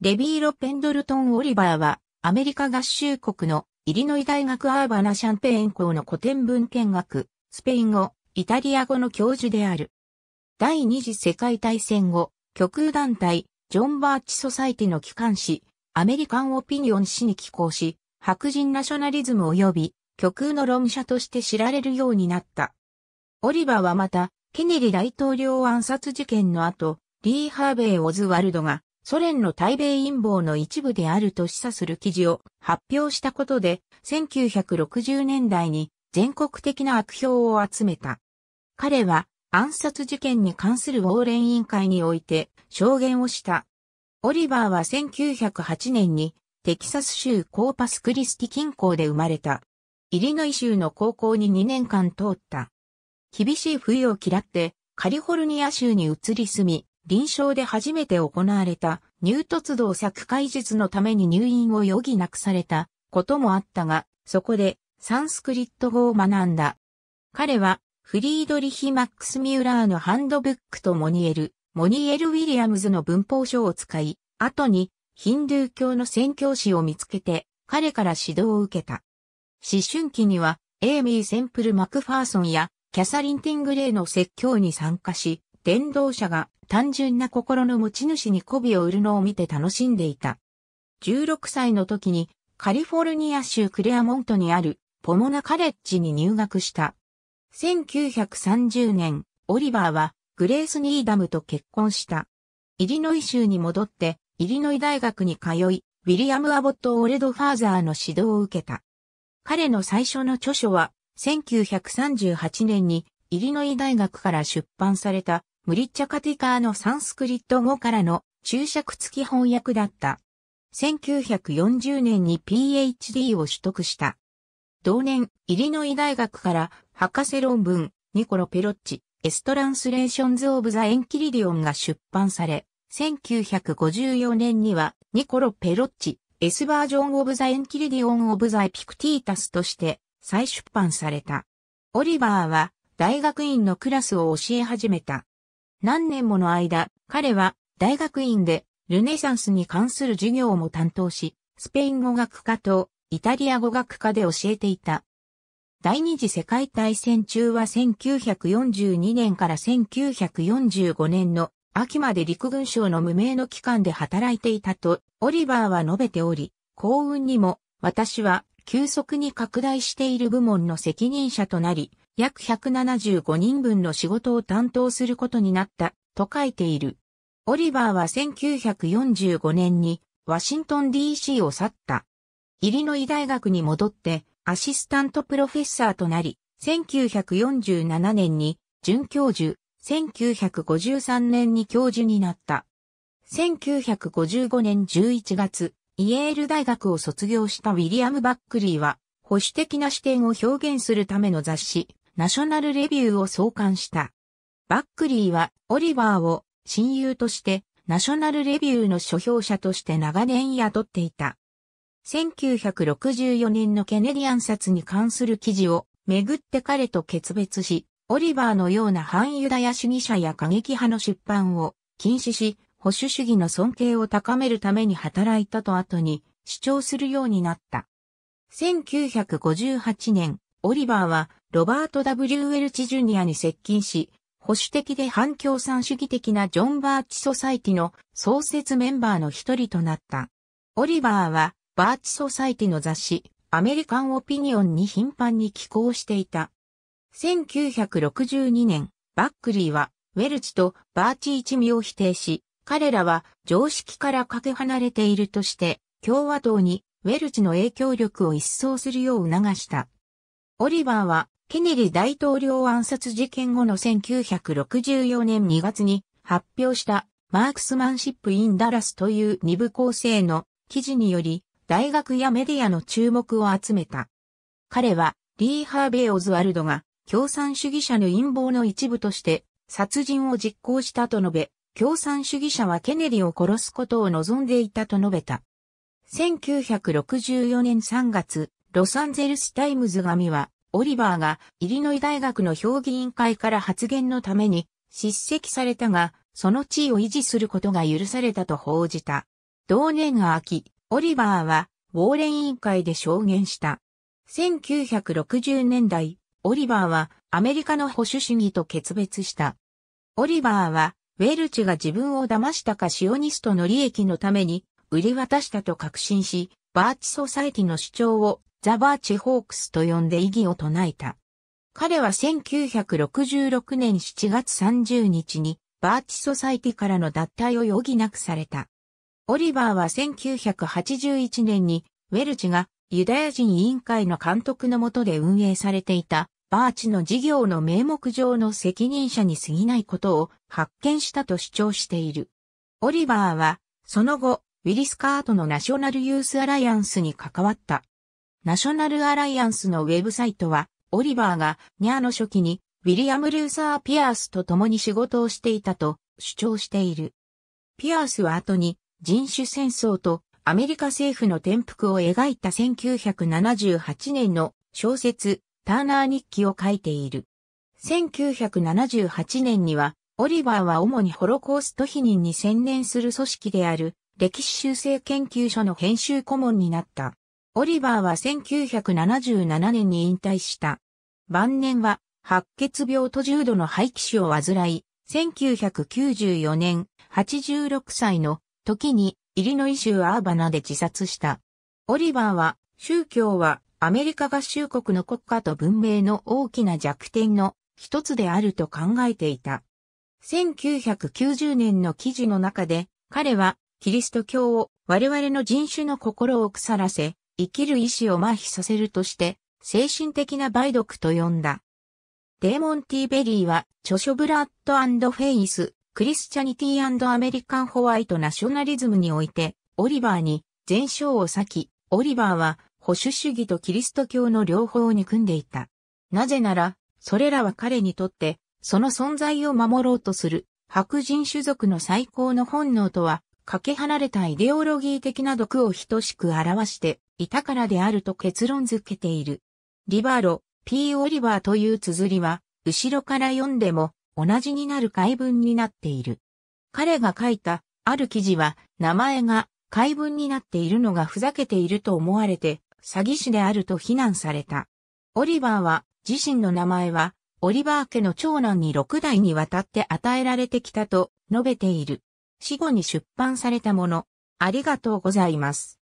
デビーロ・ペンドルトン・オリバーは、アメリカ合衆国のイリノイ大学アーバナ・シャンペーン校の古典文献学、スペイン語、イタリア語の教授である。第二次世界大戦後、極右団体、ジョン・バーチ・ソサイティの機関紙、アメリカン・オピニオン誌に寄稿し、白人ナショナリズム及び極右の論者として知られるようになった。オリバーはまた、ケネリ大統領暗殺事件の後、リー・ハーベイ・オズワルドがソ連の対米陰謀の一部であると示唆する記事を発表したことで、1960年代に全国的な悪評を集めた。彼は暗殺事件に関するウォーレン委員会において証言をした。オリバーは1908年にテキサス州コーパスクリスティ近郊で生まれた。イリノイ州の高校に2年間通った。厳しい冬を嫌ってカリフォルニア州に移り住み、臨床で初めて行われた乳突動作解術のために入院を余儀なくされたこともあったが、そこでサンスクリット語を学んだ。彼はフリードリヒ・マックス・ミューラーのハンドブックとモニエル、モニエル・ウィリアムズの文法書を使い、後にヒンドゥー教の宣教師を見つけて彼から指導を受けた。思春期にはエイミー・センプル・マクファーソンやキャサリン・ティングレイの説教に参加し、伝道者が単純な心の持ち主に媚びを売るのを見て楽しんでいた。16歳の時にカリフォルニア州クレアモントにあるポモナカレッジに入学した。1930年、オリバーはグレース・ニーダムと結婚した。イリノイ州に戻って、イリノイ大学に通い、ウィリアム・アボット・オレド・ファーザーの指導を受けた。彼の最初の著書は、1938年にイリノイ大学から出版されたムリッチャカティカーのサンスクリット語からの注釈付き翻訳だった。1940年に PhD を取得した。同年、イリノイ大学から博士論文、ニコロ・ペロッチ、エストランスレーションズ・オブ・ザ・エンキリディオンが出版され、1954年にはニコロ・ペロッチ、エスバージョン・オブ・ザ・エンキリディオン・オブ・ザ・エピクティータスとして再出版された。オリバーは大学院のクラスを教え始めた。何年もの間、彼は大学院でルネサンスに関する授業も担当し、スペイン語学科とイタリア語学科で教えていた。第二次世界大戦中は1942年から1945年の秋まで陸軍省の無名の機関で働いていたと、オリバーは述べており、幸運にも、私は急速に拡大している部門の責任者となり、約175人分の仕事を担当することになった、と書いている。オリバーは1945年にワシントン DC を去った。イリノイ大学に戻ってアシスタントプロフェッサーとなり、1947年に准教授、1953年に教授になった。1955年11月、イエール大学を卒業したウィリアム・バックリーは、保守的な視点を表現するための雑誌、ナショナルレビューを創刊した。バックリーはオリバーを親友としてナショナルレビューの書評者として長年雇っていた。1964年のケネディ暗殺に関する記事をめぐって彼と決別し、オリバーのような反ユダヤ主義者や過激派の出版を禁止し、保守主義の尊敬を高めるために働いたと後に主張するようになった。1958年、オリバーはロバート・ W・ ウェルチ・ジュニアに接近し、保守的で反共産主義的なジョン・バーチ・ソサイティの創設メンバーの一人となった。オリバーは、バーチ・ソサイティの雑誌、アメリカン・オピニオンに頻繁に寄稿していた。1962年、バックリーは、ウェルチとバーチ一味を否定し、彼らは常識からかけ離れているとして、共和党にウェルチの影響力を一掃するよう促した。オリバーは、ケネディ大統領暗殺事件後の1964年2月に発表したマークスマンシップ・イン・ダラスという二部構成の記事により大学やメディアの注目を集めた。彼はリー・ハーベイ・オズワルドが共産主義者の陰謀の一部として殺人を実行したと述べ、共産主義者はケネディを殺すことを望んでいたと述べた。1964年3月、ロサンゼルスタイムズ紙は、オリバーがイリノイ大学の評議員会から発言のために叱責されたが、その地位を維持することが許されたと報じた。同年秋、オリバーは、ウォーレン委員会で証言した。1960年代、オリバーはアメリカの保守主義と決別した。オリバーは、ウェルチが自分を騙したかシオニストの利益のために売り渡したと確信し、バーチソサイティの主張をザバーチホークスと呼んで異議を唱えた。彼は1966年7月30日にバーチソサイティからの脱退を余儀なくされた。オリバーは1981年にウェルチがユダヤ人委員会の監督の下で運営されていたバーチの事業の名目上の責任者に過ぎないことを発見したと主張している。オリバーはその後ウィリス・カートのナショナルユースアライアンスに関わった。ナショナルアライアンスのウェブサイトは、オリバーがニャーの初期にウィリアム・ルーサー・ピアースと共に仕事をしていたと主張している。ピアースは後に人種戦争とアメリカ政府の転覆を描いた1978年の小説ターナー日記を書いている。1978年にはオリバーは主にホロコースト否認に専念する組織である歴史修正研究所の編集顧問になった。オリバーは1977年に引退した。晩年は白血病と重度の肺気腫を患い、1994年86歳の時にイリノイ州アーバナで自殺した。オリバーは宗教はアメリカ合衆国の国家と文明の大きな弱点の一つであると考えていた。1990年の記事の中で彼はキリスト教を我々の人種の心を腐らせ、生きる意志を麻痺させるとして、精神的な梅毒と呼んだ。デーモン・ティーベリーは、著書ブラッドフェイス、クリスチャニティアメリカン・ホワイト・ナショナリズムにおいて、オリバーに全章を裂き、オリバーは保守主義とキリスト教の両方を憎んでいた。なぜなら、それらは彼にとって、その存在を守ろうとする白人種族の最高の本能とは、かけ離れたイデオロギー的な毒を等しく表していたからであると結論づけている。リバーロ、P. オリバーという綴りは、後ろから読んでも同じになる解文になっている。彼が書いたある記事は、名前が解文になっているのがふざけていると思われて、詐欺師であると非難された。オリバーは、自身の名前は、オリバー家の長男に6代にわたって与えられてきたと述べている。死後に出版されたもの。ありがとうございます。